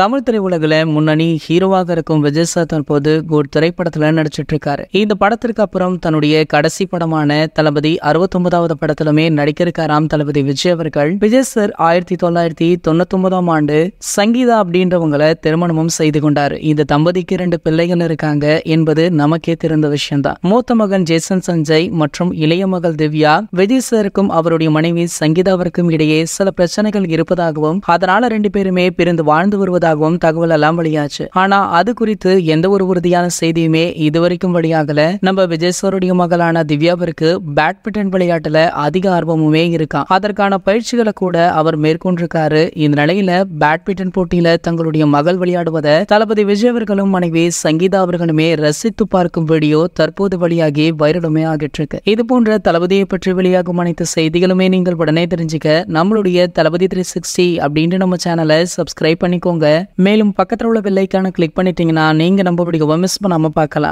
தமிழ் திரையுலகில் முன்னணி ஹீரோவாக இருக்கும் விஜய் சார் தற்போது குட் திரைப்படத்தில் நடிச்சிட்டு இருக்காரு இந்த படத்திற்கு அப்புறம் தன்னுடைய கடைசி படமான தளபதி அறுபத்தொன்பதாவது படத்திலுமே நடிக்க இருக்காராம் தளபதி விஜய் அவர்கள் விஜய் சார் ஆயிரத்தி தொள்ளாயிரத்தி தொண்ணூத்தி ஒன்பதாம் ஆண்டு சங்கீதா அப்படின்றவங்களை திருமணமும் செய்து கொண்டார் இந்த தம்பதிக்கு இரண்டு பிள்ளைகள் இருக்காங்க என்பது நமக்கே தெரிந்த விஷயம்தான் மூத்த மகன் ஜேசன் சஞ்சய் மற்றும் இளைய மகள் திவ்யா விஜய் சாருக்கும் அவருடைய மனைவி சங்கீதாவிற்கும் இடையே சில பிரச்சனைகள் இருப்பதாகவும் அதனால ரெண்டு பேருமே பிரிந்து வாழ்ந்து வருவதாக இருப்பதாகவும் தகவல் எல்லாம் வெளியாச்சு ஆனா அது குறித்து எந்த ஒரு உறுதியான செய்தியுமே இதுவரைக்கும் வெளியாகல நம்ம விஜயஸ்வருடைய மகளான திவ்யாவிற்கு பேட்மிண்டன் விளையாட்டுல அதிக ஆர்வமுமே இருக்கா அதற்கான பயிற்சிகளை கூட அவர் மேற்கொண்டிருக்காரு இந்த நிலையில பேட்மிண்டன் போட்டியில தங்களுடைய மகள் விளையாடுவதை தளபதி விஜய் அவர்களும் மனைவி சங்கீதா அவர்களுமே ரசித்து பார்க்கும் வீடியோ தற்போது வழியாகி வைரலுமே ஆகிட்டு இருக்கு இது போன்ற தளபதியை பற்றி வெளியாகும் அனைத்து செய்திகளுமே நீங்கள் உடனே தெரிஞ்சுக்க நம்மளுடைய தளபதி த்ரீ சிக்ஸ்டி அப்படின்ற நம்ம சேனலை சப்ஸ்கிரைப் பண்ணிக்கோங்க மேலும் பக்கத்தில் உள்ள பெல்லைக்கான கிளிக் பண்ணிட்டீங்கன்னா நீங்கள் நம்ம பிடிக்கும் மிஸ் பண்ணாமல் பார்க்கலாம்